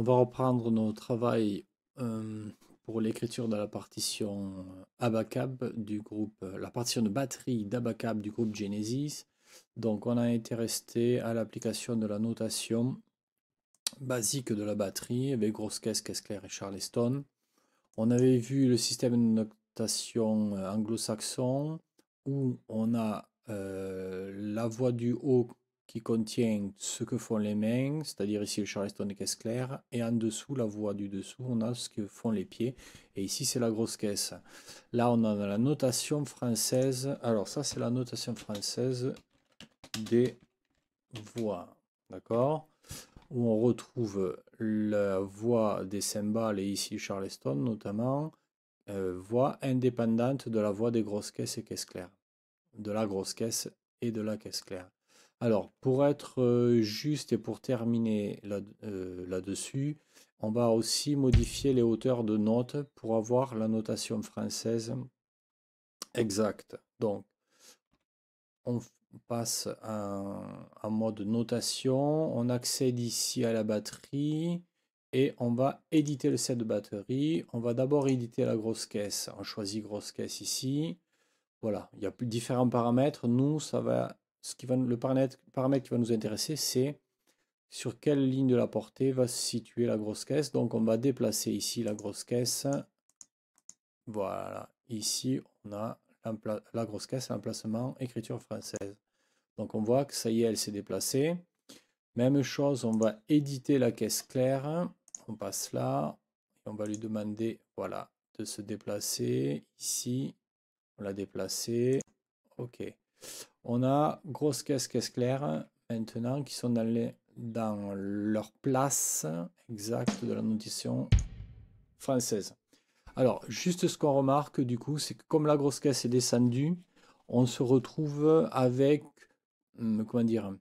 On va reprendre nos travail euh, pour l'écriture de la partition euh, Abacab du groupe, euh, la partition de batterie d'Abacab du groupe Genesis. Donc on a été resté à l'application de la notation basique de la batterie avec grosse caisse, caisse claire et Charleston. On avait vu le système de notation anglo-saxon où on a la voix du haut qui contient ce que font les mains, c'est-à-dire ici le charleston et caisse claire, et en dessous, la voix du dessous, on a ce que font les pieds, et ici c'est la grosse caisse. Là, on a la notation française, alors ça c'est la notation française des voix, d'accord Où on retrouve la voix des cymbales, et ici charleston notamment, euh, voix indépendante de la voix des grosses caisses et caisses claires, de la grosse caisse et de la caisse claire. Alors, pour être euh, juste et pour terminer là, euh, dessus on va aussi modifier les hauteurs de notes pour avoir la notation française exacte. Donc, on passe en mode notation, on accède ici à la batterie et on va éditer le set de batterie. On va d'abord éditer la grosse caisse. On choisit grosse caisse ici. Voilà, il y a différents paramètres. Nous, ça va qui va, le paramètre, qui va nous intéresser, c'est sur quelle ligne de la portée va se situer la grosse caisse. Donc on va déplacer ici la grosse caisse. Voilà, ici on a la grosse caisse, l'emplacement écriture française. Donc on voit que ça y est, elle s'est déplacée. Même chose, on va éditer la caisse claire. On passe là, et on va lui demander, voilà, de se déplacer ici. On l'a déplacée. OK. On a grosse caisse, caisse claire, maintenant, qui sont allés dans leur place exacte de la notation française. Alors, juste ce qu'on remarque, du coup, c'est que comme la grosse caisse est descendue, on se retrouve avec, hum, comment dire,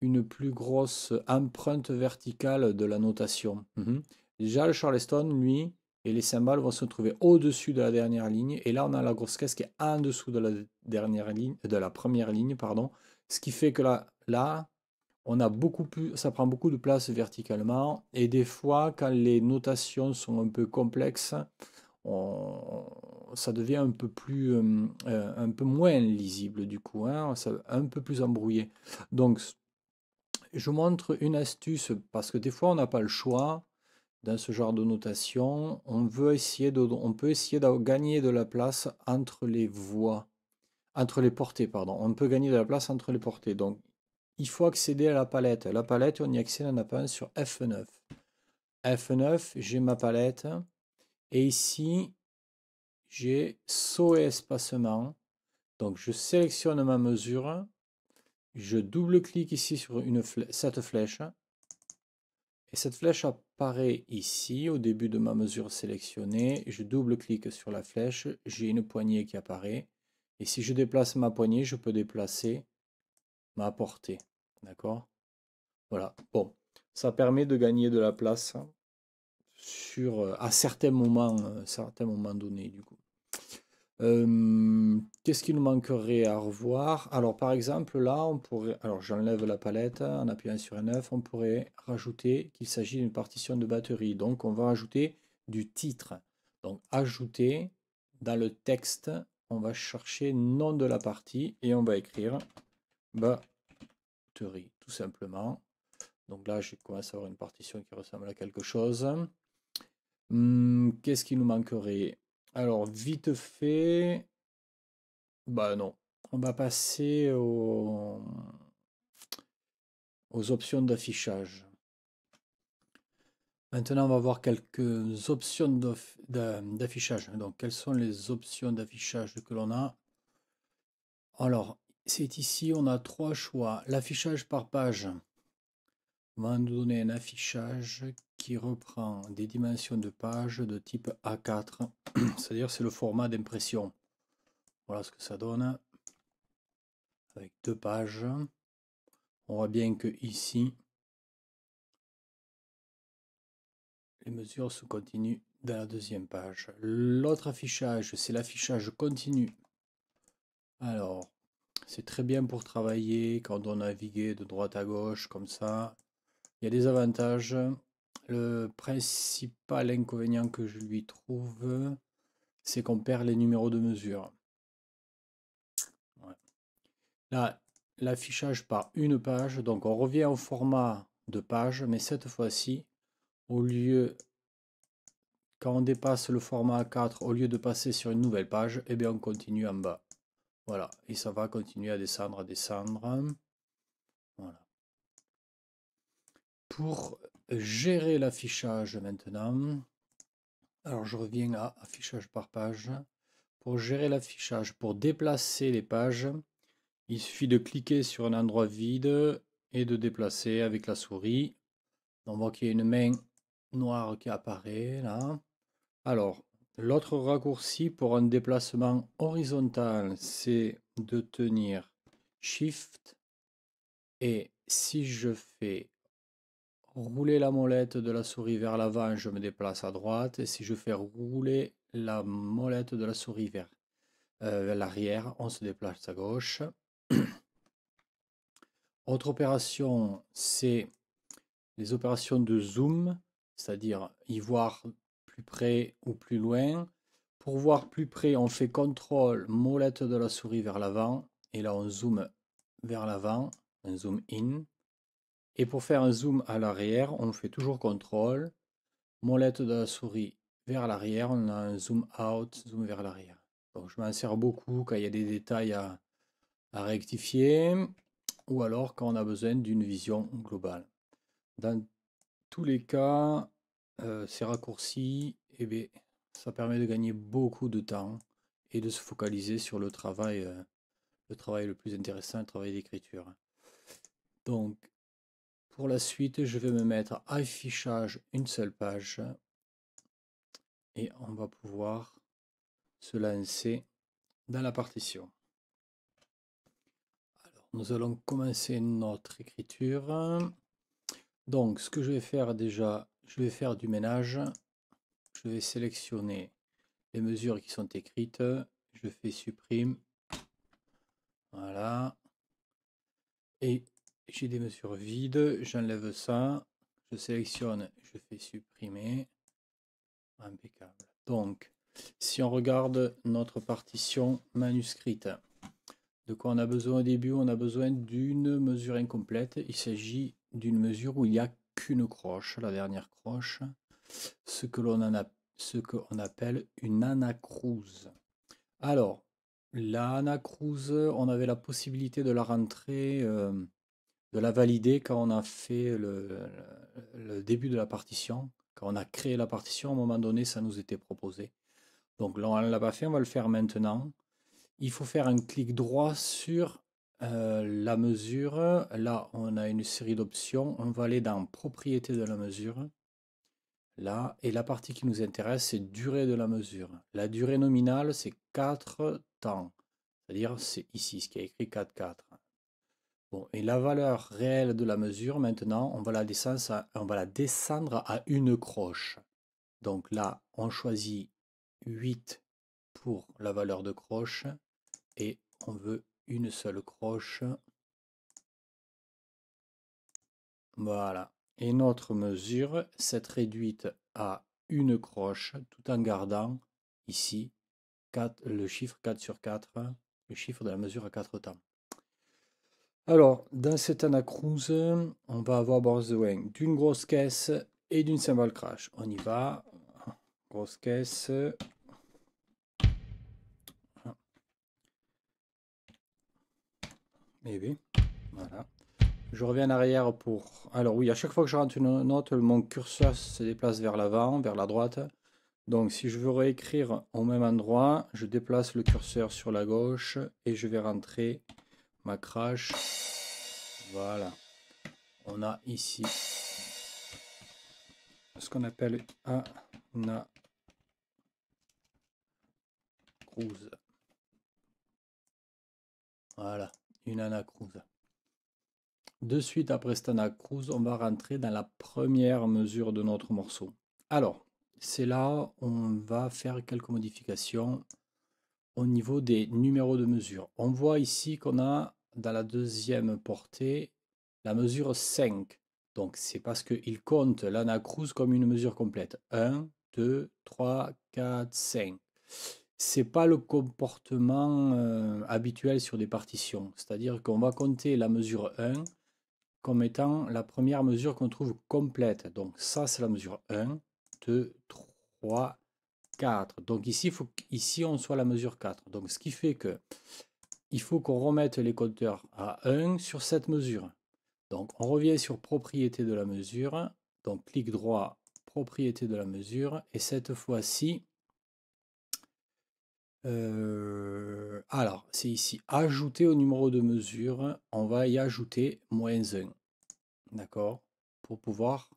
une plus grosse empreinte verticale de la notation. Mhm. Déjà, le Charleston, lui, et les cymbales vont se trouver au-dessus de la dernière ligne. Et là, on a la grosse caisse qui est en dessous de la, dernière ligne, de la première ligne, pardon. Ce qui fait que là, là, on a beaucoup plus, ça prend beaucoup de place verticalement. Et des fois, quand les notations sont un peu complexes, ça devient un peu plus, euh, euh, un peu moins lisible du coup, hein, un peu plus embrouillé. Donc, je montre une astuce parce que des fois, on n'a pas le choix dans ce genre de notation, on, veut essayer de, on peut essayer de gagner de la place entre les voix, entre les portées, pardon. On peut gagner de la place entre les portées. Donc, il faut accéder à la palette. La palette, on y accède en appuyant sur F9. F9, j'ai ma palette. Et ici, j'ai saut et espacement. Donc, je sélectionne ma mesure. Je double-clique ici sur une cette flèche. Et cette flèche a apparaît ici au début de ma mesure sélectionnée. Je double-clique sur la flèche, j'ai une poignée qui apparaît. Et si je déplace ma poignée, je peux déplacer ma portée. D'accord Voilà. Bon, ça permet de gagner de la place sur, euh, à certains moments, à euh, certains moments donnés du coup. Qu'est-ce qui nous manquerait à revoir Alors, par exemple, là, on pourrait. Alors, j'enlève la palette hein, en appuyant sur un 9 On pourrait rajouter qu'il s'agit d'une partition de batterie. Donc, on va ajouter du titre. Donc, ajouter dans le texte, on va chercher nom de la partie et on va écrire batterie, tout simplement. Donc là, je commence à avoir une partition qui ressemble à quelque chose. Qu'est-ce qui nous manquerait alors, vite fait. Bah non. On va passer aux options d'affichage. Maintenant, on va voir quelques options d'affichage. Donc, quelles sont les options d'affichage que l'on a Alors, c'est ici, on a trois choix. L'affichage par page va nous donner un affichage qui reprend des dimensions de page de type A4, c'est-à-dire c'est le format d'impression. Voilà ce que ça donne avec deux pages. On voit bien que ici, les mesures se continuent dans la deuxième page. L'autre affichage, c'est l'affichage continu. Alors, c'est très bien pour travailler quand on navigue de droite à gauche comme ça il y a des avantages. Le principal inconvénient que je lui trouve, c'est qu'on perd les numéros de mesure. Là, l'affichage par une page. Donc on revient au format de page, mais cette fois-ci, au lieu quand on dépasse le format A4, au lieu de passer sur une nouvelle page, eh bien on continue en bas. Voilà, et ça va continuer à descendre, à descendre. pour gérer l'affichage maintenant, alors je reviens à affichage par page. Pour gérer l'affichage, pour déplacer les pages, il suffit de cliquer sur un endroit vide et de déplacer avec la souris. On voit qu'il y a une main noire qui apparaît là. Alors, l'autre raccourci pour un déplacement horizontal, c'est de tenir Shift. Et si je fais rouler la molette de la souris vers l'avant, je me déplace à droite. Et si je fais rouler la molette de la souris vers, euh, l'arrière, on se déplace à gauche. Autre opération, c'est les opérations de zoom, c'est-à-dire y voir plus près ou plus loin. Pour voir plus près, on fait contrôle molette de la souris vers l'avant. Et là, on zoome vers l'avant, un zoom in. Et pour faire un zoom à l'arrière, on fait toujours CTRL, molette de la souris vers l'arrière, on a un zoom out, zoom vers l'arrière. Donc je m'en sers beaucoup quand il y a des détails à, rectifier ou alors quand on a besoin d'une vision globale. Dans tous les cas, euh, ces raccourcis, eh ça permet de gagner beaucoup de temps et de se focaliser sur le travail, euh, le travail le plus intéressant, le travail d'écriture. Donc pour la suite, je vais me mettre affichage une seule page et on va pouvoir se lancer dans la partition. Alors, nous allons commencer notre écriture. Donc, ce que je vais faire déjà, je vais faire du ménage. Je vais sélectionner les mesures qui sont écrites. Je fais supprime. Voilà. Et j'ai des mesures vides, j'enlève ça, je sélectionne, je fais supprimer. Impeccable. Donc, si on regarde notre partition manuscrite, de quoi on a besoin au début On a besoin d'une mesure incomplète. Il s'agit d'une mesure où il n'y a qu'une croche, la dernière croche, ce que l'on a, ce que appelle une anacrouse. Alors, la on avait la possibilité de la rentrer euh, de la valider quand on a fait le, début de la partition. Quand on a créé la partition, à un moment donné, ça nous était proposé. Donc là, on ne l'a pas fait, on va le faire maintenant. Il faut faire un clic droit sur euh, la mesure. Là, on a une série d'options. On va aller dans propriété de la mesure. Là, et la partie qui nous intéresse, c'est durée de la mesure. La durée nominale, c'est 4 temps. C'est-à-dire, c'est ici ce qui est écrit 4 4 et la valeur réelle de la mesure, maintenant, on va la descendre à, on va la descendre à une croche. Donc là, on choisit 8 pour la valeur de croche et on veut une seule croche. Voilà. Et notre mesure s'est réduite à une croche tout en gardant ici le chiffre 4 sur 4, le chiffre de la mesure à 4 temps. Alors, dans cet Anacruz, on va avoir wing, d'une grosse caisse et d'une symbole crash. On y va. Grosse caisse. Ah. Et eh voilà. Je reviens en arrière pour... Alors oui, à chaque fois que je rentre une note, mon curseur se déplace vers l'avant, vers la droite. Donc si je veux réécrire au même endroit, je déplace le curseur sur la gauche et je vais rentrer ma crash, Voilà. On a ici ce qu'on appelle un cruise Voilà, une Cruz. De suite après cette Cruz, on va rentrer dans la première mesure de notre morceau. Alors, c'est là on va faire quelques modifications au niveau des numéros de mesure. On voit ici qu'on a dans la deuxième portée la mesure 5. Donc c'est parce qu'il compte l'anacruse comme une mesure complète. 1, 2, 3, 4, 5. C'est pas le comportement euh, habituel sur des partitions. C'est-à-dire qu'on va compter la mesure 1 comme étant la première mesure qu'on trouve complète. Donc ça c'est la mesure 1, 2, 3, 4. Donc ici, faut, ici, on soit la mesure 4. Donc ce qui fait que il faut qu'on remette les compteurs à 1 sur cette mesure. Donc on revient sur propriété de la mesure. Donc clic droit, propriété de la mesure. Et cette fois-ci, euh, alors c'est ici, ajouter au numéro de mesure, on va y ajouter moins 1. D'accord Pour pouvoir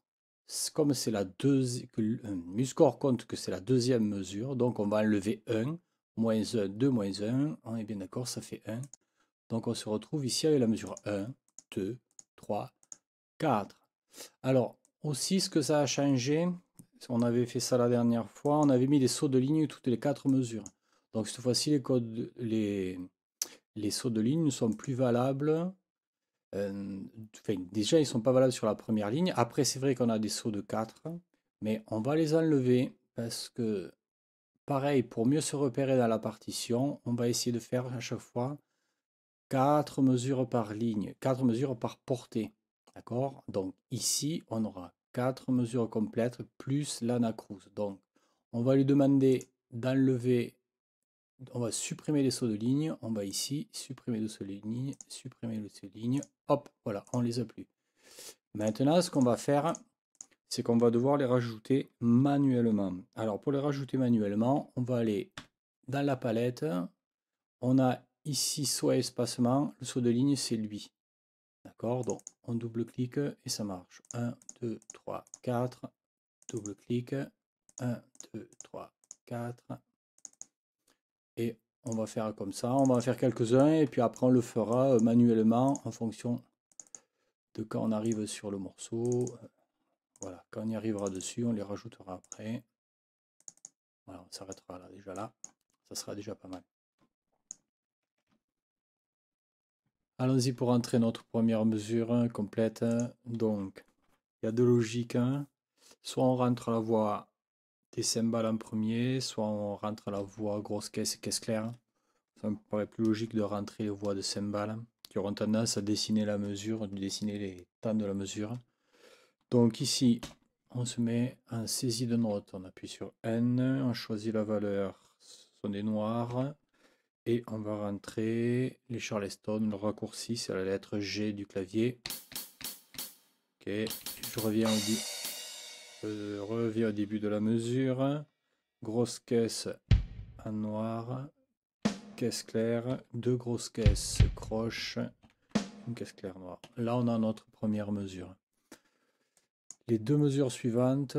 comme c'est la deuxième, euh, MuScore compte que c'est la deuxième mesure, donc on va enlever 1, moins 1, 2 moins 1, on est bien d'accord, ça fait 1. Donc on se retrouve ici avec la mesure 1, 2, 3, 4. Alors, aussi ce que ça a changé, on avait fait ça la dernière fois, on avait mis des sauts de ligne toutes les quatre mesures. Donc cette fois-ci, les, les sauts de ligne ne sont plus valables euh, déjà, ils sont pas valables sur la première ligne. Après, c'est vrai qu'on a des sauts de 4, mais on va les enlever parce que, pareil, pour mieux se repérer dans la partition, on va essayer de faire à chaque fois quatre mesures par ligne, quatre mesures par portée. D'accord Donc ici, on aura quatre mesures complètes plus l'anacrouse Donc, on va lui demander d'enlever on va supprimer les sauts de ligne. On va ici supprimer de ce ligne, supprimer de sauts ligne. Hop, voilà, on les a plus. Maintenant, ce qu'on va faire, c'est qu'on va devoir les rajouter manuellement. Alors, pour les rajouter manuellement, on va aller dans la palette. On a ici soit espacement, le saut de ligne, c'est lui. D'accord Donc, on double-clique et ça marche. 1, 2, 3, 4. Double-clic. 1, 2, 3, 4. Et on va faire comme ça, on va faire quelques-uns et puis après on le fera euh, manuellement en fonction de quand on arrive sur le morceau. Euh, voilà, quand on y arrivera dessus, on les rajoutera après. Voilà, on s'arrêtera là déjà là, ça sera déjà pas mal. Allons-y pour entrer notre première mesure hein, complète. Donc, il y a deux logiques. Hein. Soit on rentre la voix cymbales en premier, soit on rentre la voix grosse caisse et caisse claire. Ça me paraît plus logique de rentrer les voix de cymbales qui auront tendance à dessiner la mesure, de dessiner les temps de la mesure. Donc ici, on se met en saisie de note. On appuie sur N, on choisit la valeur, son est des Et on va rentrer les Charleston, le raccourci, c'est la lettre G du clavier. Ok, je reviens au dit je euh, reviens au début de la mesure. Grosse caisse en noir. Caisse claire. Deux grosses caisses croche. Une caisse claire noire. Là, on a notre première mesure. Les deux mesures suivantes,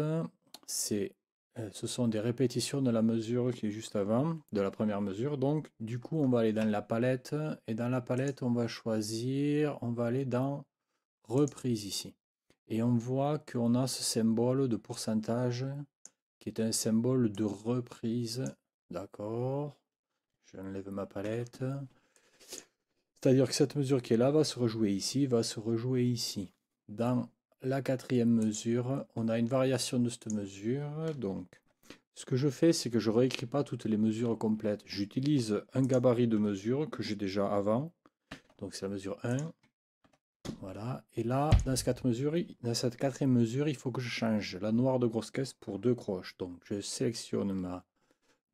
c'est euh, ce sont des répétitions de la mesure qui est juste avant, de la première mesure. Donc, du coup, on va aller dans la palette. Et dans la palette, on va choisir, on va aller dans reprise ici. Et on voit qu'on a ce symbole de pourcentage qui est un symbole de reprise. D'accord. je J'enlève ma palette. C'est-à-dire que cette mesure qui est là va se rejouer ici, va se rejouer ici. Dans la quatrième mesure, on a une variation de cette mesure. Donc, ce que je fais, c'est que je ne réécris pas toutes les mesures complètes. J'utilise un gabarit de mesure que j'ai déjà avant. Donc, c'est la mesure 1. Voilà. Et là, dans cette, mesure, dans cette quatrième mesure, il faut que je change la noire de grosse caisse pour deux croches. Donc, je sélectionne ma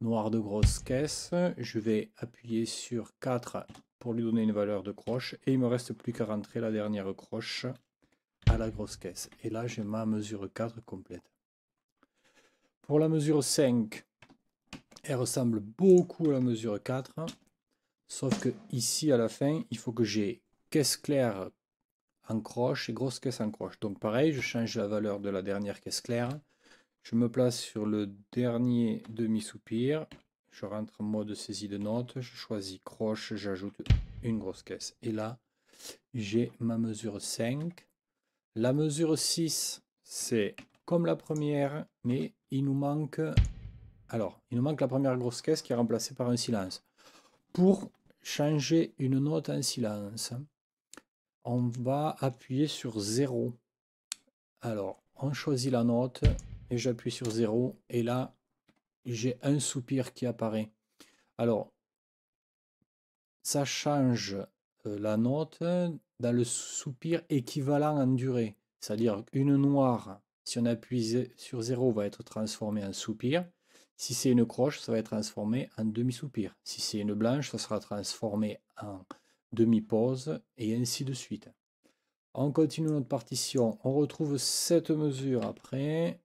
noire de grosse caisse. Je vais appuyer sur 4 pour lui donner une valeur de croche. Et il ne me reste plus qu'à rentrer la dernière croche à la grosse caisse. Et là, j'ai ma mesure 4 complète. Pour la mesure 5, elle ressemble beaucoup à la mesure 4. Sauf que ici, à la fin, il faut que j'ai caisse claire en croche et grosse caisse en croche. Donc pareil, je change la valeur de la dernière caisse claire. Je me place sur le dernier demi-soupir. Je rentre en mode saisie de notes. Je choisis croche, j'ajoute une grosse caisse. Et là, j'ai ma mesure 5. La mesure 6, c'est comme la première, mais il nous manque... Alors, il nous manque la première grosse caisse qui est remplacée par un silence. Pour changer une note en silence, on va appuyer sur 0. Alors, on choisit la note et j'appuie sur 0. Et là, j'ai un soupir qui apparaît. Alors, ça change euh, la note dans le soupir équivalent en durée. C'est-à-dire une noire, si on appuie sur 0, va être transformée en soupir. Si c'est une croche, ça va être transformé en demi-soupir. Si c'est une blanche, ça sera transformé en demi-pause, et ainsi de suite. On continue notre partition. On retrouve cette mesure après.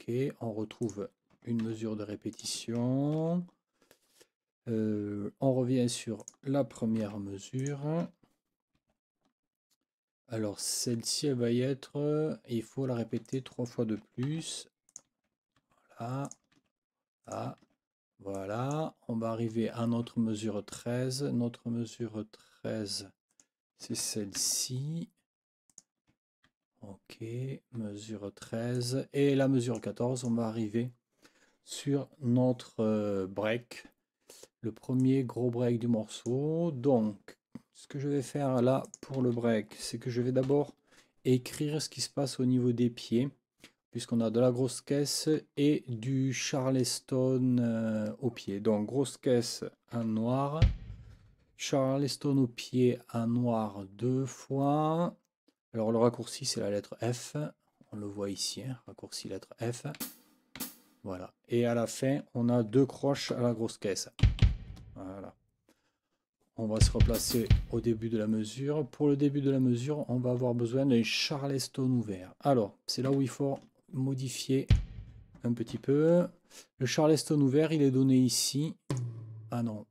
Ok, on retrouve une mesure de répétition. Euh, on revient sur la première mesure. Alors celle-ci, elle va y être, il faut la répéter trois fois de plus. Voilà. Là. Ah. Voilà, on va arriver à notre mesure 13. Notre mesure 13, c'est celle-ci. Ok, mesure 13. Et la mesure 14, on va arriver sur notre euh, break, le premier gros break du morceau. Donc, ce que je vais faire là pour le break, c'est que je vais d'abord écrire ce qui se passe au niveau des pieds puisqu'on a de la grosse caisse et du Charleston euh, au pied. Donc grosse caisse un noir, Charleston au pied en noir deux fois. Alors le raccourci c'est la lettre F, on le voit ici, hein. raccourci lettre F. Voilà, et à la fin on a deux croches à la grosse caisse. Voilà. On va se replacer au début de la mesure. Pour le début de la mesure, on va avoir besoin d'un Charleston ouvert. Alors, c'est là où il faut modifier un petit peu. Le Charleston ouvert, il est donné ici. Ah non,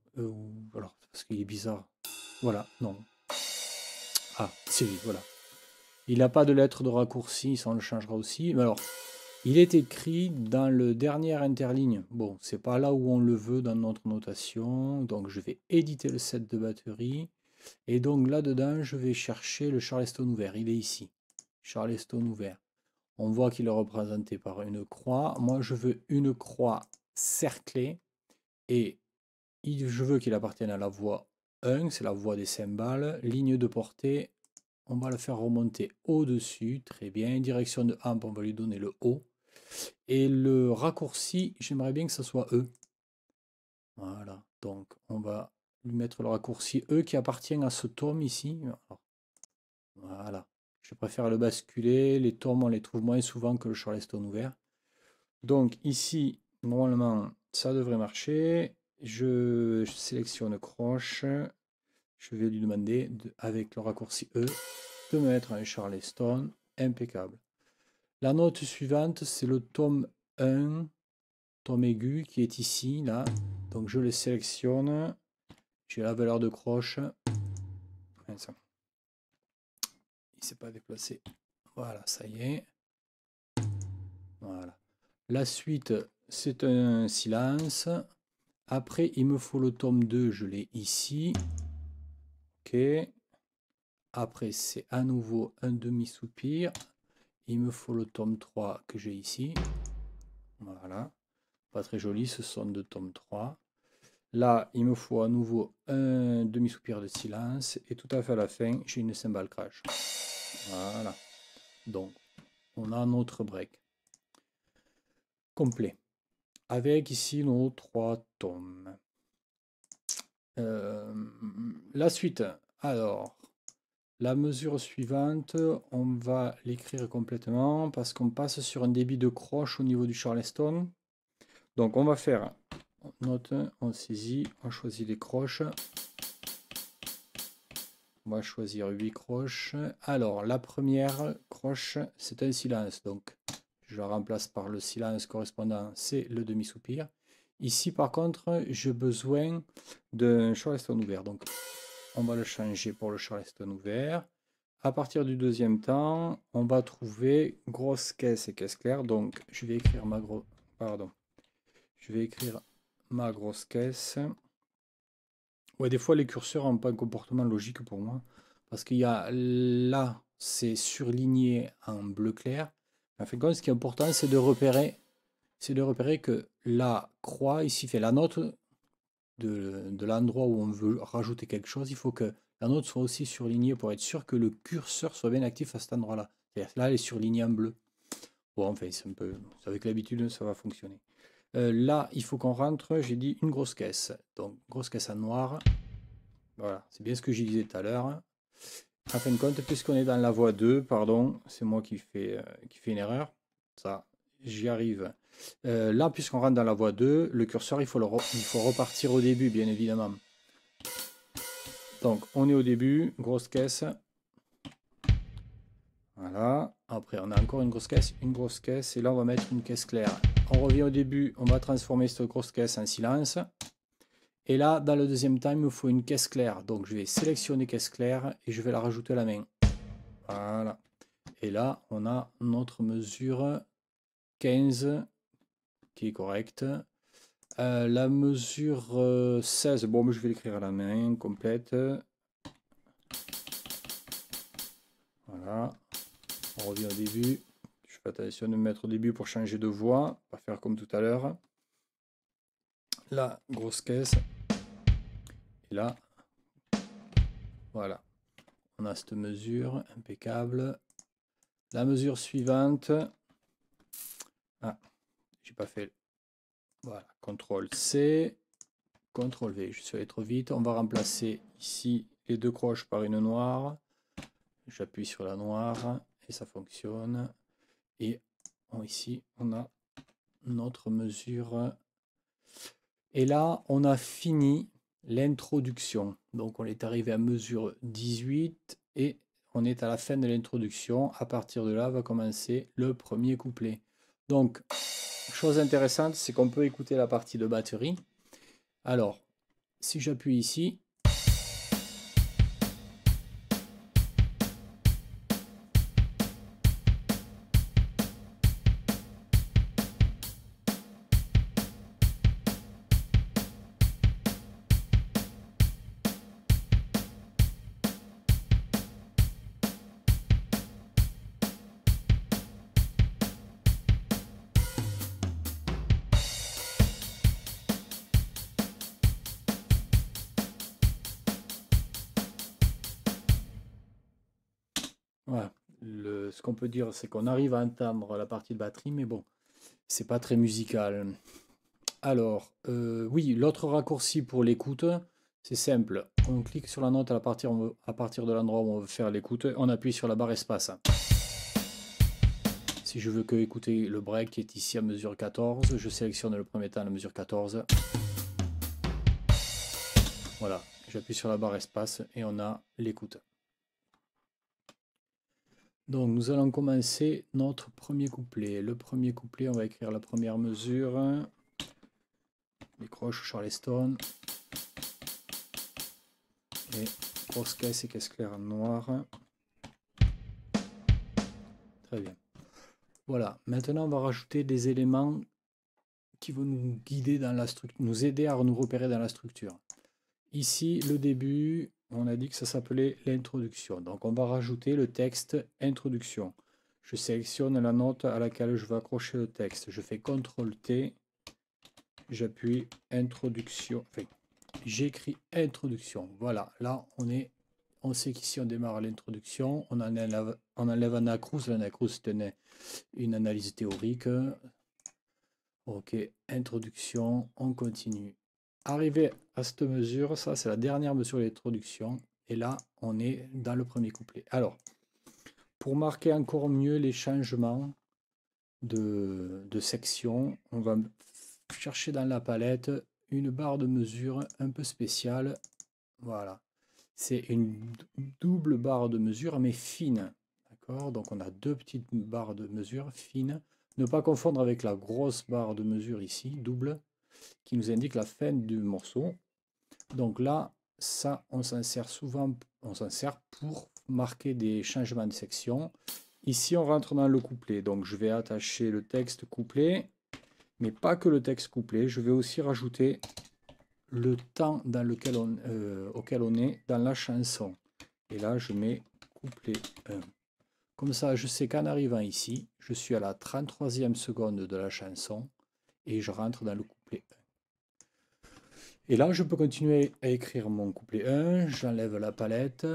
alors, euh, parce qu'il est bizarre. Voilà, non. Ah, c'est lui, voilà. Il n'a pas de lettre de raccourci, ça on le changera aussi. Mais alors, il est écrit dans le dernier interligne. Bon, c'est pas là où on le veut dans notre notation. Donc je vais éditer le set de batterie. Et donc là-dedans, je vais chercher le Charleston ouvert. Il est ici. Charleston ouvert. On voit qu'il est représenté par une croix. Moi, je veux une croix cerclée et je veux qu'il appartienne à la voie 1, c'est la voie des cymbales. Ligne de portée, on va le faire remonter au-dessus, très bien. Direction de hampe, on va lui donner le haut. Et le raccourci, j'aimerais bien que ce soit E. Voilà, donc on va lui mettre le raccourci E qui appartient à ce tome ici. Voilà. Je préfère le basculer. Les tourments, on les trouve moins souvent que le charleston ouvert. Donc ici, normalement, ça devrait marcher. Je sélectionne croche. Je vais lui demander, avec le raccourci E, de mettre un charleston impeccable. La note suivante, c'est le tome 1, tome aigu, qui est ici, là. Donc je le sélectionne. J'ai la valeur de croche il s'est pas déplacé. Voilà, ça y est. Voilà. La suite, c'est un silence. Après, il me faut le tome 2, je l'ai ici. Ok. Après, c'est à nouveau un demi-soupir. Il me faut le tome 3 que j'ai ici. Voilà. Pas très joli, ce son de tome 3. Là, il me faut à nouveau un demi-soupir de silence. Et tout à fait à la fin, j'ai une cymbale crash. Voilà. Donc, on a notre break complet. Avec ici nos trois tomes. Euh, la suite. Alors, la mesure suivante, on va l'écrire complètement parce qu'on passe sur un débit de croche au niveau du Charleston. Donc, on va faire on note, on saisit, on choisit les croches. On va choisir 8 croches. Alors, la première croche, c'est un silence. Donc, je la remplace par le silence correspondant, c'est le demi-soupir. Ici, par contre, j'ai besoin d'un charleston ouvert. Donc, on va le changer pour le charleston ouvert. À partir du deuxième temps, on va trouver grosse caisse et caisse claire. Donc, je vais écrire ma gros... Pardon. Je vais écrire ma grosse caisse. Ouais, des fois, les curseurs n'ont pas un comportement logique pour moi. Parce qu'il y a là, c'est surligné en bleu clair. En fait, ce qui est important, c'est de repérer c'est de repérer que la croix, ici, fait la note de, l'endroit où on veut rajouter quelque chose. Il faut que la note soit aussi surlignée pour être sûr que le curseur soit bien actif à cet endroit là là, elle est surlignée en bleu. Bon, enfin, c'est un peu... Avec l'habitude, ça va fonctionner. Euh, là, il faut qu'on rentre, j'ai dit une grosse caisse. Donc, grosse caisse en noir. Voilà, c'est bien ce que j'ai disais tout à l'heure. En fin de compte, puisqu'on est dans la voie 2, pardon, c'est moi qui fais, euh, qui une erreur. Ça, j'y arrive. Euh, là, puisqu'on rentre dans la voie 2, le curseur, il faut, le il faut repartir au début, bien évidemment. Donc, on est au début, grosse caisse. Voilà. Après, on a encore une grosse caisse, une grosse caisse. Et là, on va mettre une caisse claire on revient au début, on va transformer cette grosse caisse en silence. Et là, dans le deuxième temps, il me faut une caisse claire. Donc je vais sélectionner caisse claire et je vais la rajouter à la main. Voilà. Et là, on a notre mesure 15 qui est correcte. Euh, la mesure 16, euh, bon, je vais l'écrire à la main, complète. Voilà. On revient au début attention euh, de mettre au début pour changer de voix. Pas faire comme tout à l'heure. la grosse caisse. Et là, voilà. On a cette mesure impeccable. La mesure suivante. Ah, j'ai pas fait. Voilà, CTRL C, CTRL V. Je suis allé trop vite. On va remplacer ici les deux croches par une noire. J'appuie sur la noire et ça fonctionne. Et ici, on a notre mesure. Et là, on a fini l'introduction. Donc, on est arrivé à mesure 18 et on est à la fin de l'introduction. À partir de là, va commencer le premier couplet. Donc, chose intéressante, c'est qu'on peut écouter la partie de batterie. Alors, si j'appuie ici, Ouais, le, ce qu'on peut dire, c'est qu'on arrive à entendre la partie de batterie, mais bon, c'est pas très musical. Alors, euh, oui, l'autre raccourci pour l'écoute, c'est simple. On clique sur la note à, partir, à partir de l'endroit où on veut faire l'écoute, on appuie sur la barre espace. Si je veux que écouter le break qui est ici à mesure 14, je sélectionne le premier temps à mesure 14. Voilà, j'appuie sur la barre espace et on a l'écoute. Donc nous allons commencer notre premier couplet. Le premier couplet, on va écrire la première mesure. Les croches Charleston. Et grosse caisse et caisse noir. Très bien. Voilà, maintenant on va rajouter des éléments qui vont nous guider dans la structure, nous aider à nous repérer dans la structure. Ici, le début, on a dit que ça s'appelait l'introduction. Donc on va rajouter le texte introduction. Je sélectionne la note à laquelle je veux accrocher le texte. Je fais CTRL T. J'appuie introduction. Enfin, j'écris introduction. Voilà, là on est. On sait qu'ici on démarre l'introduction. On, enlève, on enlève Anacruz. L'Anacruz tenait une analyse théorique. Ok, introduction. On continue. Arrivé à cette mesure, ça c'est la dernière mesure d'introduction Et là, on est dans le premier couplet. Alors, pour marquer encore mieux les changements de, de section, on va chercher dans la palette une barre de mesure un peu spéciale. Voilà. C'est une double barre de mesure, mais fine. D'accord Donc on a deux petites barres de mesure fines. Ne pas confondre avec la grosse barre de mesure ici, double, qui nous indique la fin du morceau. Donc là, ça, on s'en sert souvent, on s'en sert pour marquer des changements de section. Ici, on rentre dans le couplet. Donc, je vais attacher le texte couplet, mais pas que le texte couplet. Je vais aussi rajouter le temps dans lequel on, euh, auquel on est dans la chanson. Et là, je mets couplet 1. Comme ça, je sais qu'en arrivant ici, je suis à la 33e seconde de la chanson et je rentre dans le couplet. Et là, je peux continuer à écrire mon couplet 1. J'enlève la palette.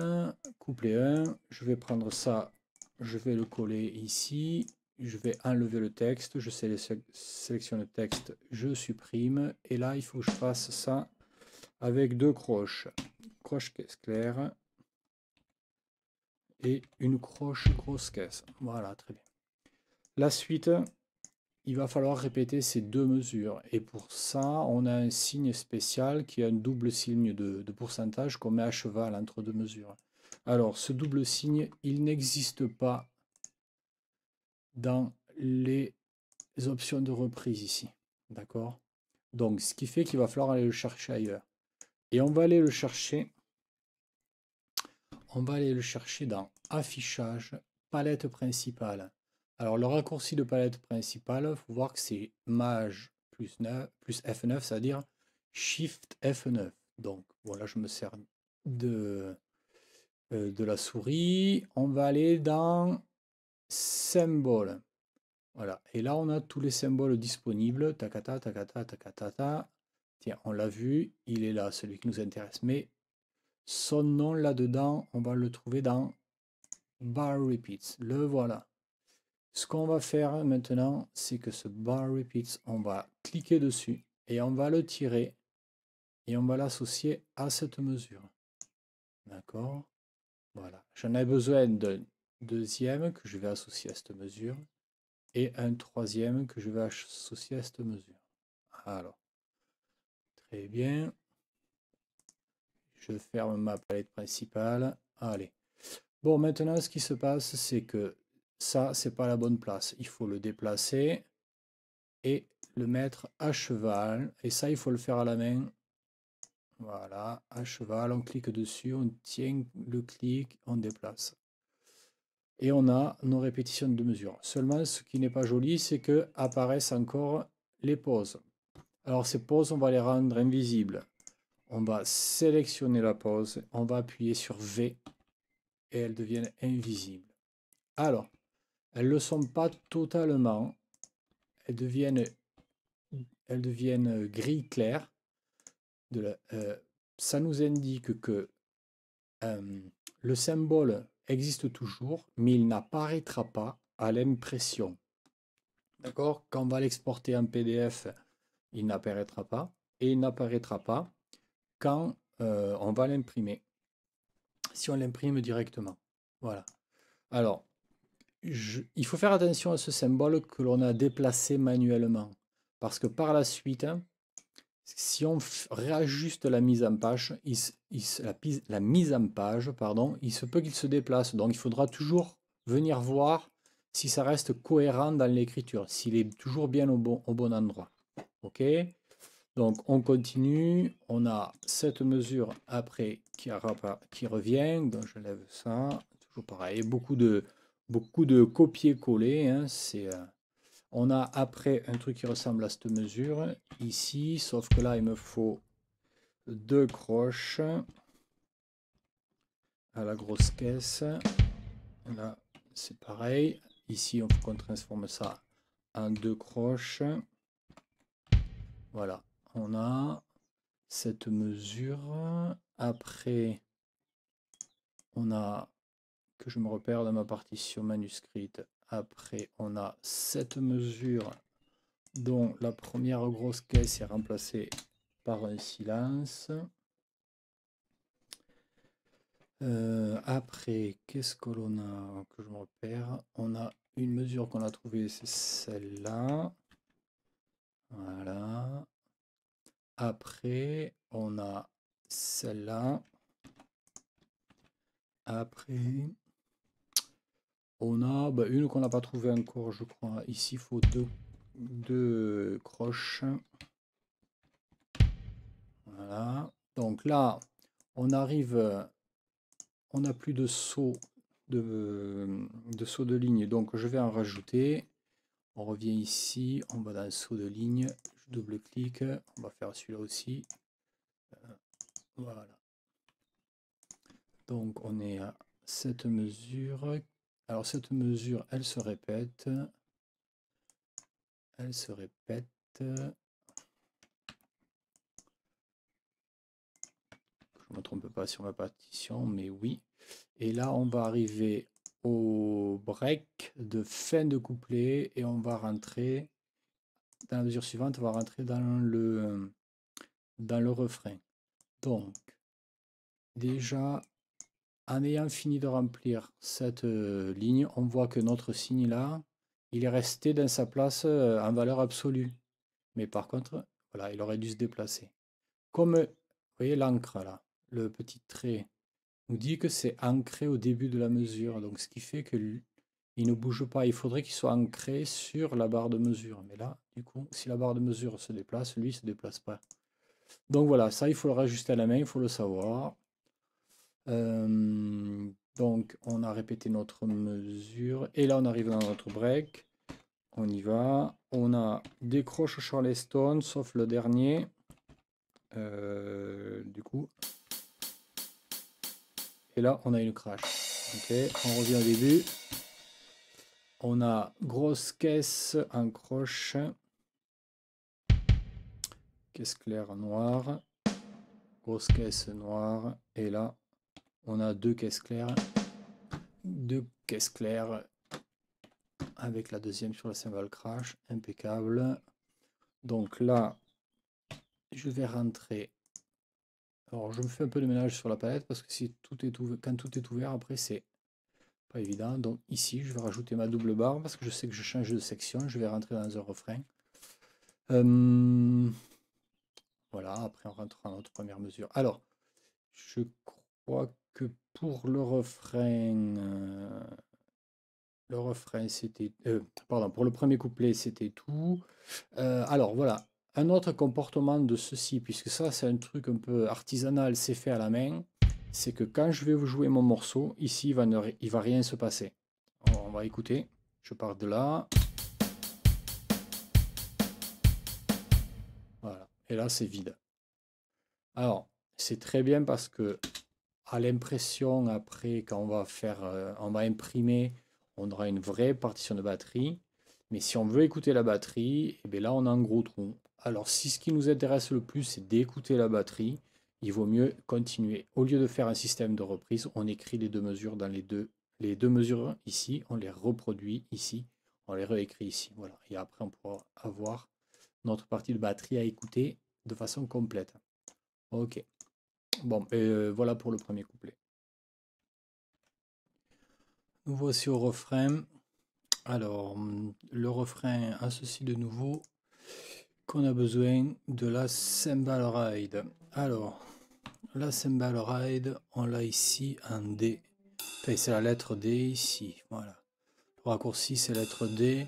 Couplet 1. Je vais prendre ça. Je vais le coller ici. Je vais enlever le texte. Je sélectionne le texte. Je supprime. Et là, il faut que je fasse ça avec deux croches. Croche caisse claire. Et une croche grosse caisse. Voilà, très bien. La suite, il va falloir répéter ces deux mesures. Et pour ça, on a un signe spécial qui est un double signe de, de pourcentage qu'on met à cheval entre deux mesures. Alors, ce double signe, il n'existe pas dans les options de reprise ici. D'accord Donc, ce qui fait qu'il va falloir aller le chercher ailleurs. Et on va aller le chercher. On va aller le chercher dans Affichage, palette principale. Alors, le raccourci de palette principale, faut voir que c'est maj plus, 9, F9, c'est-à-dire Shift F9. Donc, voilà, je me sers de, euh, de la souris. On va aller dans Symbole. Voilà, et là, on a tous les symboles disponibles. Tacata, tacata, tacata. Tiens, on l'a vu, il est là, celui qui nous intéresse. Mais son nom là-dedans, on va le trouver dans Bar Repeats. Le voilà. Ce qu'on va faire maintenant, c'est que ce bar repeats, on va cliquer dessus et on va le tirer et on va l'associer à cette mesure. D'accord Voilà. J'en ai besoin d'un deuxième que je vais associer à cette mesure et un troisième que je vais associer à cette mesure. Alors, très bien. Je ferme ma palette principale. Allez. Bon, maintenant, ce qui se passe, c'est que ça, c'est pas la bonne place. Il faut le déplacer et le mettre à cheval. Et ça, il faut le faire à la main. Voilà, à cheval, on clique dessus, on tient le clic, on déplace. Et on a nos répétitions de mesure. Seulement, ce qui n'est pas joli, c'est que apparaissent encore les pauses. Alors ces pauses, on va les rendre invisibles. On va sélectionner la pause, on va appuyer sur V et elles deviennent invisibles. Alors, elles ne le sont pas totalement. Elles deviennent, elles deviennent euh, gris clair. Euh, ça nous indique que le symbole existe toujours, mais il n'apparaîtra pas à l'impression. D'accord Quand on va l'exporter en PDF, il n'apparaîtra pas. Et il n'apparaîtra pas quand euh, on va l'imprimer. Si on l'imprime directement. Voilà. Alors, il faut faire attention à ce symbole que l'on a déplacé manuellement. Parce que par la suite, hein, si on réajuste la mise en page, il, la, mise en page, pardon, il se peut qu'il se déplace. Donc il faudra toujours venir voir si ça reste cohérent dans l'écriture, s'il est toujours bien au bon, au bon endroit. OK Donc on continue, on a cette mesure après qui, qui revient, donc je lève ça, toujours pareil, beaucoup de, beaucoup de copier-coller. Hein. c'est, euh, on a après un truc qui ressemble à cette mesure ici, sauf que là, il me faut deux croches à la grosse caisse. Là, c'est pareil. Ici, on qu'on transforme ça en deux croches. Voilà, on a cette mesure. Après, on a je me repère dans ma partition manuscrite. Après, on a cette mesure dont la première grosse caisse est remplacée par un silence. Euh, après, qu'est-ce que l'on a que je me repère On a une mesure qu'on a trouvée, c'est celle-là. Voilà. Après, on a celle-là. Après, on a bah, une qu'on n'a pas trouvé encore, je crois. Ici, il faut deux, croches. Voilà. Donc là, on arrive... Euh, on n'a plus de saut de, de saut de ligne, donc je vais en rajouter. On revient ici, on va dans saut de ligne, je double clic on va faire celui-là aussi. Euh, voilà. Donc on est à cette mesure alors cette mesure, elle se répète. Elle se répète. Je me trompe pas sur ma partition, mais oui. Et là, on va arriver au break de fin de couplet et on va rentrer dans la mesure suivante, on va rentrer dans le dans le refrain. Donc déjà en ayant fini de remplir cette euh, ligne, on voit que notre signe là, il est resté dans sa place euh, en valeur absolue. Mais par contre, voilà, il aurait dû se déplacer. Comme, voyez l'ancre là, le petit trait nous dit que c'est ancré au début de la mesure. Donc ce qui fait que il ne bouge pas. Il faudrait qu'il soit ancré sur la barre de mesure. Mais là, du coup, si la barre de mesure se déplace, lui, se déplace pas. Donc voilà, ça, il faut le rajuster à la main, il faut le savoir donc, on a répété notre mesure. Et là, on arrive dans notre break. On y va. On a décroche Charleston, sauf le dernier. Euh, du coup. Et là, on a une crash. Ok, on revient au début. On a grosse caisse en croche. Caisse claire noire. Grosse caisse noire. Et là, on a deux caisses claires. Deux caisses claires avec la deuxième sur la cymbale crash. Impeccable. Donc là, je vais rentrer. Alors, je me fais un peu de ménage sur la palette parce que si tout est ouvert, quand tout est ouvert, après, c'est pas évident. Donc ici, je vais rajouter ma double barre parce que je sais que je change de section. Je vais rentrer dans un refrain. Hum, voilà, après on rentre dans notre première mesure. Alors, je crois que que pour le refrain, euh, le refrain c'était, euh, pardon, pour le premier couplet c'était tout. Euh, alors voilà, un autre comportement de ceci, puisque ça c'est un truc un peu artisanal, c'est fait à la main, c'est que quand je vais vous jouer mon morceau, ici il va, ne, il va rien se passer. on va écouter, je pars de là. Voilà, et là c'est vide. Alors, c'est très bien parce que l'impression, après, quand on va faire, euh, on va imprimer, on aura une vraie partition de batterie. Mais si on veut écouter la batterie, et eh bien là, on a un gros trou. Alors, si ce qui nous intéresse le plus, c'est d'écouter la batterie, il vaut mieux continuer. Au lieu de faire un système de reprise, on écrit les deux mesures dans les deux, les deux mesures ici, on les reproduit ici, on les réécrit ici. Voilà. Et après, on pourra avoir notre partie de batterie à écouter de façon complète. OK. Bon, et voilà pour le premier couplet. Nous voici au refrain. Alors, mmh, le refrain a ceci de nouveau qu'on a besoin de la cymbal ride. Alors, la cymbal ride, on l'a ici en D. Enfin, c'est la lettre D ici. Voilà. Le raccourci, c'est la lettre D.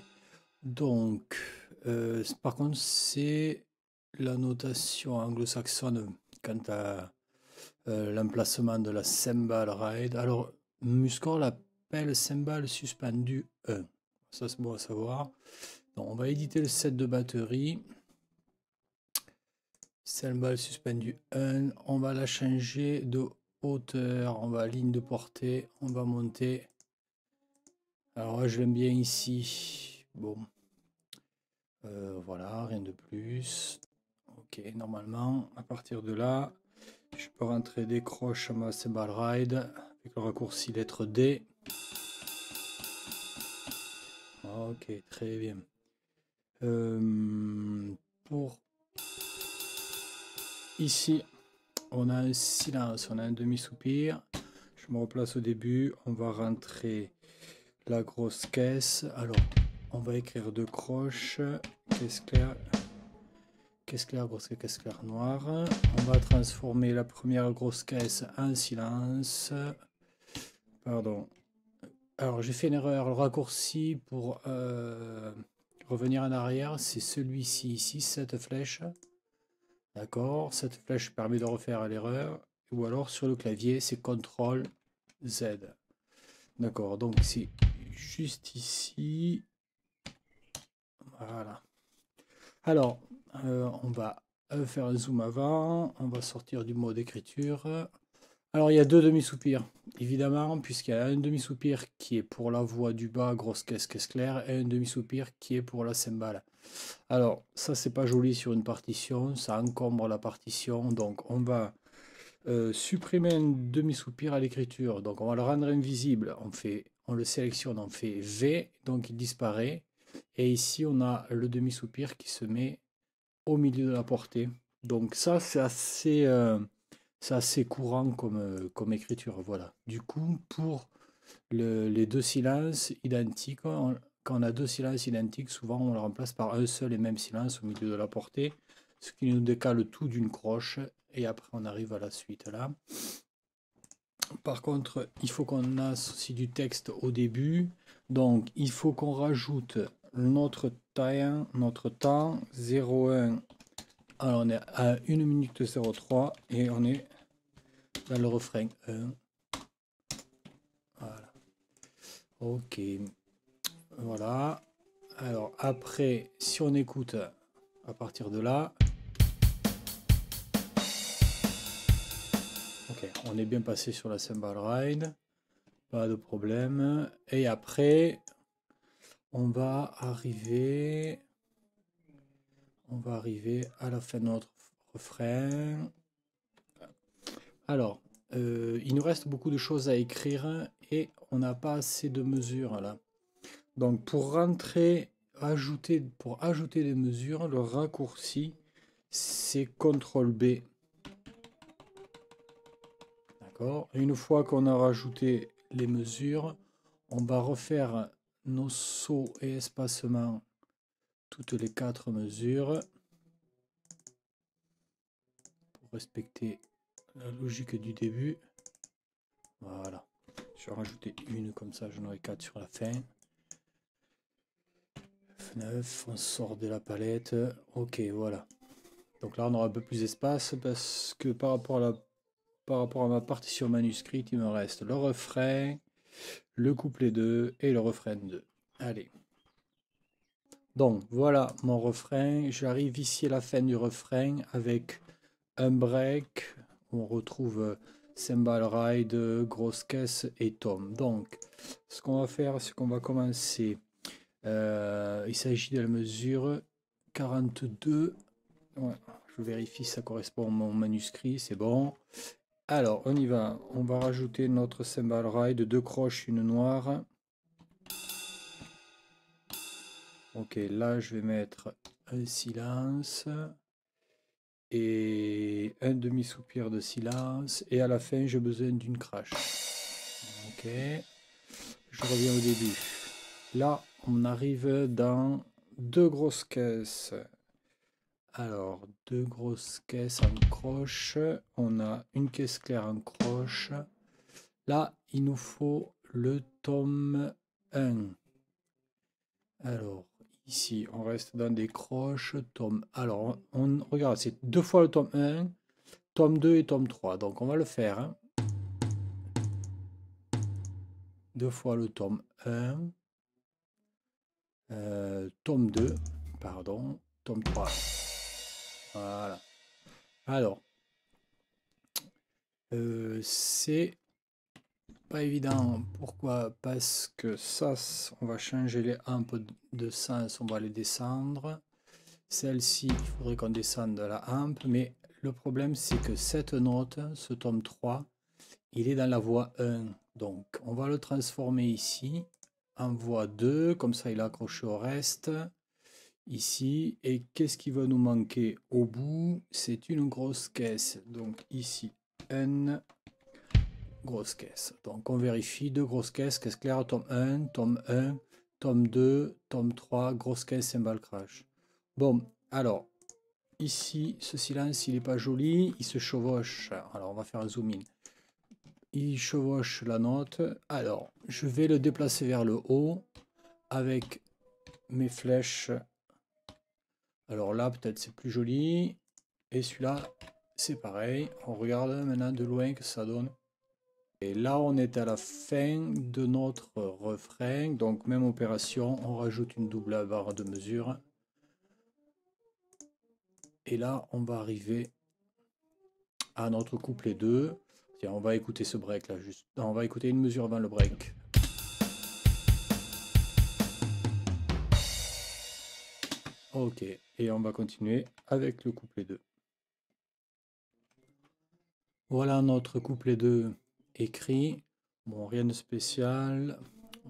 Donc, euh, par contre, c'est la notation anglo-saxonne quant à euh, l'emplacement de la cymbale ride. Alors, Muscor l'appelle cymbal suspendu 1. Ça, c'est bon à savoir. on va éditer le set de batterie. cymbal suspendu 1. On va la changer de hauteur. On va ligne de portée. On va monter. Alors, je l'aime bien ici. Bon. Euh, voilà, rien de plus. Ok, normalement, à partir de là, je peux rentrer des croches à ma ball ride avec le raccourci lettre D. Ok, très bien. Euh, pour ici, on a un silence, on a un demi-soupir. Je me replace au début. On va rentrer la grosse caisse. Alors, on va écrire deux croches. Caisse claire. Caisse claire, grosse caisse claire noire. On va transformer la première grosse caisse en silence. Pardon. Alors j'ai fait une erreur, le raccourci pour euh, revenir en arrière, c'est celui-ci ici, cette flèche. D'accord, cette flèche permet de refaire l'erreur. Ou alors sur le clavier, c'est CTRL Z. D'accord, donc c'est juste ici. Voilà. Alors, euh, on va euh, faire un zoom avant. On va sortir du mode écriture. Alors, il y a deux demi-soupirs, évidemment, puisqu'il y a un demi-soupir qui est pour la voix du bas, grosse caisse, caisse claire, et un demi-soupir qui est pour la cymbale. Alors, ça, c'est pas joli sur une partition, ça encombre la partition, donc on va euh, supprimer un demi-soupir à l'écriture. Donc, on va le rendre invisible. On, fait, on le sélectionne, on fait V, donc il disparaît. Et ici, on a le demi-soupir qui se met au milieu de la portée. Donc ça, c'est assez, euh, c'est assez courant comme, euh, comme écriture. Voilà. Du coup, pour les deux silences identiques, quand on a deux silences identiques, souvent on le remplace par un seul et même silence au milieu de la portée, ce qui nous décale tout d'une croche. Et après, on arrive à la suite là. Par contre, il faut qu'on aussi du texte au début. Donc, il faut qu'on rajoute notre temps, notre temps 01. Alors on est à 1 minute 03 et on est dans le refrain 1. Voilà. Ok. Voilà. Alors après, si on écoute à partir de là. Ok, on est bien passé sur la cymbal ride. Pas de problème. Et après, on va arriver on va arriver à la fin de notre refrain alors euh, il nous reste beaucoup de choses à écrire et on n'a pas assez de mesures là donc pour rentrer ajouter pour ajouter les mesures le raccourci c'est ctrl b d'accord une fois qu'on a rajouté les mesures on va refaire nos sauts et espacements toutes les quatre mesures pour respecter la logique du début. Voilà. Je vais rajouter une comme ça, j'en aurai quatre sur la fin. F9, on sort de la palette. Ok, voilà. Donc là, on aura un peu plus d'espace parce que par rapport à la par rapport à ma partition manuscrite, il me reste le refrain, le couplet 2 et le refrain 2. Allez. Donc voilà mon refrain. J'arrive ici à la fin du refrain avec un break. On retrouve euh, cymbal ride, grosse caisse et tom. Donc ce qu'on va faire, c'est qu'on va commencer. Euh, il s'agit de la mesure 42. je vérifie si ça correspond à mon manuscrit, c'est bon. Alors, on y va. On va rajouter notre cymbal ride, deux croches, une noire. Ok, là, je vais mettre un silence et un demi-soupir de silence. Et à la fin, j'ai besoin d'une crash. Ok. Je reviens au début. Là, on arrive dans deux grosses caisses. Alors, deux grosses caisses en croche. On a une caisse claire en croche. Là, il nous faut le tome 1. Alors, ici, on reste dans des croches. Tome. Alors, on, regarde, c'est deux fois le tome 1, tome 2 et tome 3. Donc, on va le faire. Hein. Deux fois le tome 1. Euh, tome 2, pardon. Tome 3. Voilà. Alors, euh, c'est pas évident. Pourquoi Parce que ça, on va changer les un de sens, on va les descendre. Celle-ci, il faudrait qu'on descende la hampe, mais le problème, c'est que cette note, ce tome 3, il est dans la voie 1. Donc, on va le transformer ici en voie 2, comme ça il est accroché au reste ici. Et qu'est-ce qui va nous manquer au bout C'est une grosse caisse. Donc ici, une grosse caisse. Donc on vérifie deux grosses caisses, caisse claire, tome 1, tome 1, tome 2, tome 3, grosse caisse, symbol crash. Bon, alors, ici, ce silence, il n'est pas joli, il se chevauche. Alors on va faire un zoom in. Il chevauche la note. Alors, je vais le déplacer vers le haut avec mes flèches alors là, peut-être c'est plus joli. Et celui-là, c'est pareil. On regarde maintenant de loin que ça donne. Et là, on est à la fin de notre refrain. Donc, même opération, on rajoute une double barre de mesure. Et là, on va arriver à notre couplet 2. Tiens, on va écouter ce break là. Juste... on va écouter une mesure avant le break. Ok, et on va continuer avec le couplet 2. Voilà notre couplet 2 écrit. Bon, rien de spécial.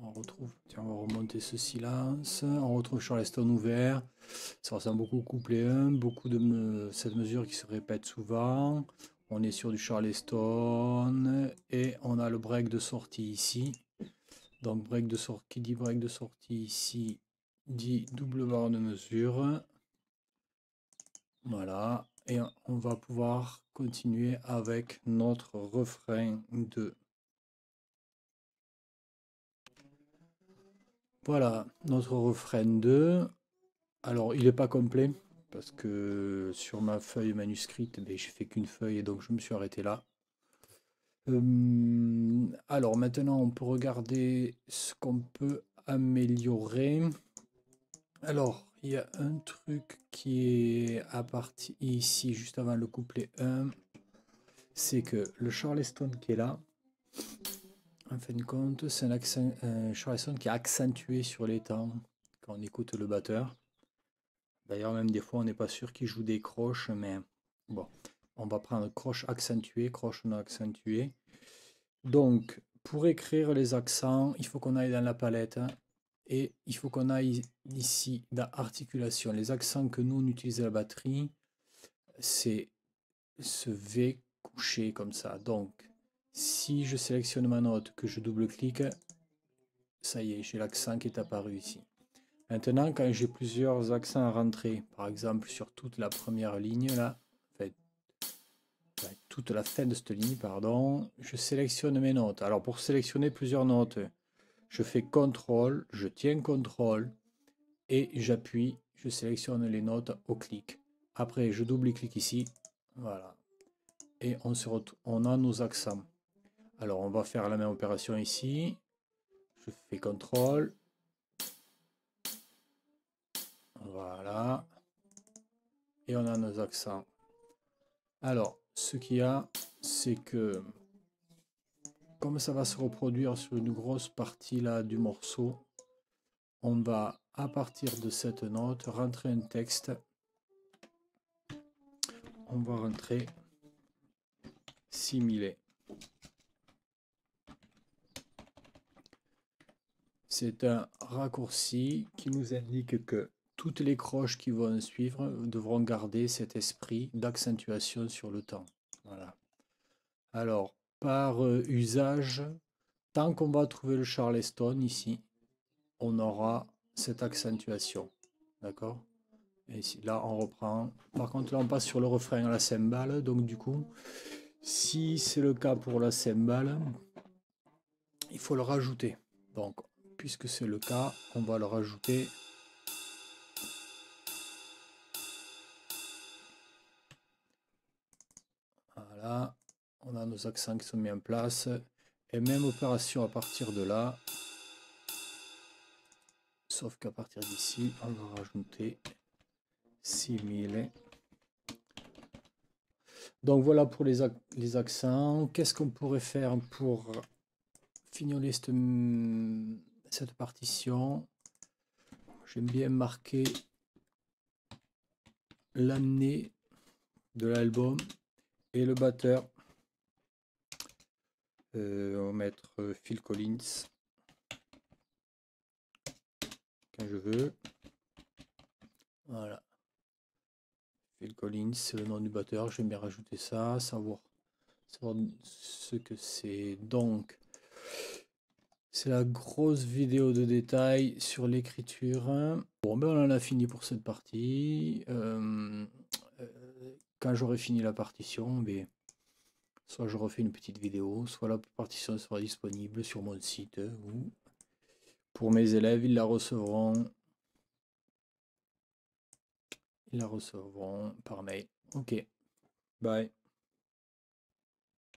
On retrouve, tiens, on va remonter ce silence. On retrouve Charleston ouvert. Ça ressemble beaucoup au couplet 1, beaucoup de cette mesure qui se répète souvent. On est sur du Charleston et on a le break de sortie ici. Donc break de sortie, qui dit break de sortie ici, dit double barre de mesure. Voilà, et on va pouvoir continuer avec notre refrain 2. Voilà, notre refrain 2. Alors, il n'est pas complet, parce que sur ma feuille manuscrite, ben, j'ai fait qu'une feuille, et donc je me suis arrêté là. Euh, alors, maintenant, on peut regarder ce qu'on peut améliorer. Alors, il y a un truc qui est à partir ici, juste avant le couplet 1. C'est que le Charleston qui est là, en fin de compte, c'est un, Charleston qui est accentué sur les temps quand on écoute le batteur. D'ailleurs, même des fois, on n'est pas sûr qu'il joue des croches, mais bon, on va prendre croche accentuée, croche non accentuée. Donc, pour écrire les accents, il faut qu'on aille dans la palette. Hein. Et il faut qu'on aille ici dans articulation. Les accents que nous on utilise à la batterie, c'est ce V couché comme ça. Donc, si je sélectionne ma note, que je double-clique, ça y est, j'ai l'accent qui est apparu ici. Maintenant, quand j'ai plusieurs accents à rentrer, par exemple sur toute la première ligne là, toute la fin de cette ligne, pardon, je sélectionne mes notes. Alors pour sélectionner plusieurs notes, je fais contrôle, je tiens contrôle et j'appuie, je sélectionne les notes au clic. Après, je double clic ici, voilà, et on, se on a nos accents. Alors, on va faire la même opération ici. Je fais contrôle. Voilà. Et on a nos accents. Alors, ce qu'il y a, c'est que ça va se reproduire sur une grosse partie là du morceau, on va à partir de cette note rentrer un texte. On va rentrer similé. C'est un raccourci qui nous indique que toutes les croches qui vont suivre devront garder cet esprit d'accentuation sur le temps. Voilà. Alors, par euh, usage, tant qu'on va trouver le charleston ici, on aura cette accentuation. D'accord Et ici, là, on reprend. Par contre, là, on passe sur le refrain à la cymbale. Donc, du coup, si c'est le cas pour la cymbale, il faut le rajouter. Donc, puisque c'est le cas, on va le rajouter. Voilà on a nos accents qui sont mis en place. Et même opération à partir de là. Sauf qu'à partir d'ici, on va rajouter 6000. Donc voilà pour les, les accents. Qu'est-ce qu'on pourrait faire pour finir cette partition J'aime bien marquer l'année de l'album et le batteur. Euh, on va mettre euh, Phil Collins. Quand je veux. Voilà. Phil Collins, c'est le nom du batteur. Je vais bien rajouter ça, savoir, ce que c'est. Donc, c'est la grosse vidéo de détail sur l'écriture. Bon, ben on en a fini pour cette partie. Euh, quand j'aurai fini la partition, ben, Soit je refais une petite vidéo, soit la partition sera disponible sur mon site ou pour mes élèves, ils la recevront. Ils la recevront par mail. Ok. Bye.